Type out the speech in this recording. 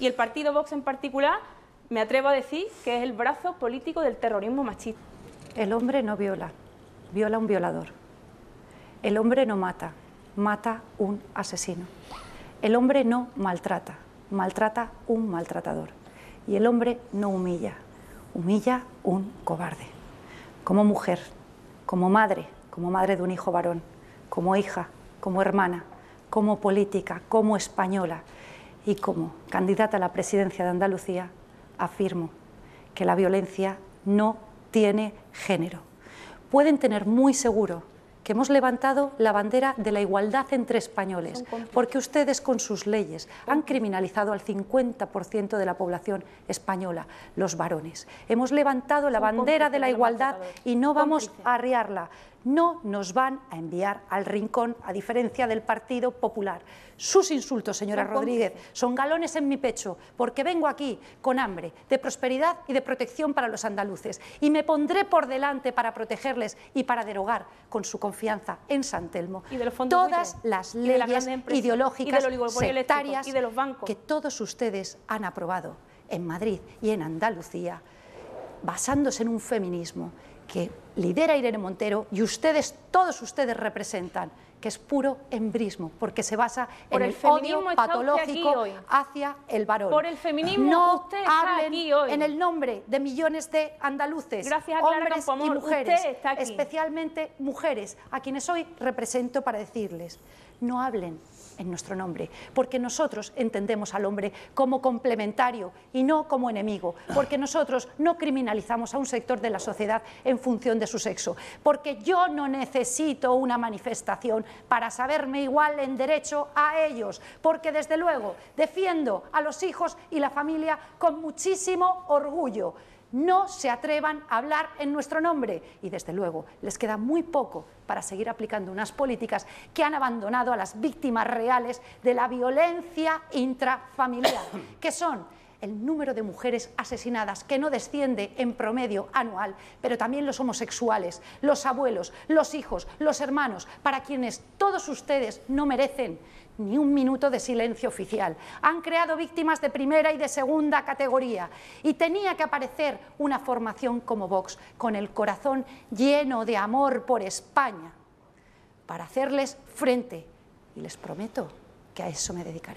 Y el partido Vox en particular, me atrevo a decir que es el brazo político del terrorismo machista. El hombre no viola, viola un violador. El hombre no mata, mata un asesino. El hombre no maltrata, maltrata un maltratador. Y el hombre no humilla, humilla un cobarde. Como mujer, como madre, como madre de un hijo varón, como hija, como hermana, como política, como española, y como candidata a la presidencia de Andalucía afirmo que la violencia no tiene género. Pueden tener muy seguro que hemos levantado la bandera de la igualdad entre españoles, porque ustedes con sus leyes han criminalizado al 50% de la población española, los varones. Hemos levantado la bandera de la igualdad y no vamos a arriarla. No nos van a enviar al rincón, a diferencia del Partido Popular. Sus insultos, señora Rodríguez, son galones en mi pecho, porque vengo aquí con hambre, de prosperidad y de protección para los andaluces, y me pondré por delante para protegerles y para derogar con su confianza confianza en San Telmo, todas las leyes ideológicas, y y de los bancos. que todos ustedes han aprobado en Madrid y en Andalucía, basándose en un feminismo que lidera Irene Montero y ustedes, todos ustedes representan que es puro embrismo, porque se basa en el, feminismo patológico hacia el varón. Por el feminismo hablen en el nombre de millones de andaluces, hombres y mujeres, especialmente mujeres, a quienes hoy represento para decirles, no hablen en nuestro nombre, porque nosotros entendemos al hombre como complementario y no como enemigo, porque nosotros no criminalizamos a un sector de la sociedad en función de su sexo, porque yo no necesito una manifestación para saberme igual en derecho a ellos, porque desde luego defiendo a los hijos y la familia con muchísimo orgullo. No se atrevan a hablar en nuestro nombre y desde luego les queda muy poco para seguir aplicando unas políticas que han abandonado a las víctimas reales de la violencia intrafamiliar, que son el número de mujeres asesinadas, que no desciende en promedio anual, pero también los homosexuales, los abuelos, los hijos, los hermanos, para quienes todos ustedes no merecen ni un minuto de silencio oficial. Han creado víctimas de primera y de segunda categoría y tenía que aparecer una formación como Vox, con el corazón lleno de amor por España, para hacerles frente. Y les prometo que a eso me dedicaré.